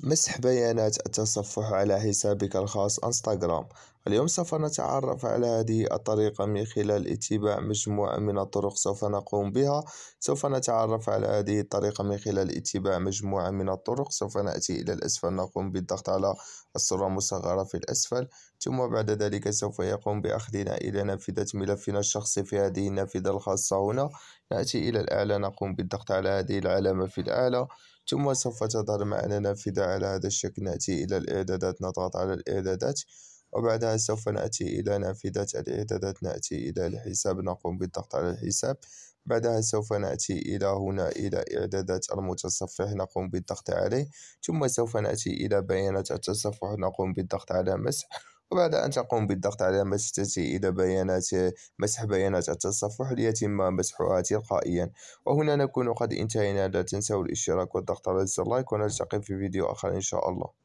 مسح بيانات التصفح على حسابك الخاص انستغرام اليوم سوف نتعرف على هذه الطريقة من خلال اتباع مجموعة من الطرق سوف نقوم بها سوف نتعرف على هذه الطريقة من خلال اتباع مجموعة من الطرق سوف نأتي إلى الأسفل نقوم بالضغط على الصورة المصغرة في الأسفل ثم بعد ذلك سوف يقوم بأخذنا إلى نافذة ملفنا الشخصي في هذه النافذة الخاصة هنا نأتي إلى الأعلى نقوم بالضغط على هذه العلامة في الأعلى ثم سوف تظهر معنا نافذة على هذا الشكل نأتي إلى الإعدادات نضغط على الإعدادات وبعدها سوف نأتي إلى نافذة الإعدادات نأتي إلى الحساب نقوم بالضغط على الحساب بعدها سوف نأتي إلى هنا إلى إعدادات المتصفح نقوم بالضغط عليه ثم سوف نأتي إلى بيانات التصفح نقوم بالضغط على مسح وبعد أن تقوم بالضغط على مشتت إلى بيانات مسح بيانات التصفح ليتم مسحها تلقائيا وهنا نكون قد انتهينا لا تنسوا الاشتراك والضغط على زر لايك ونلتقي في فيديو آخر إن شاء الله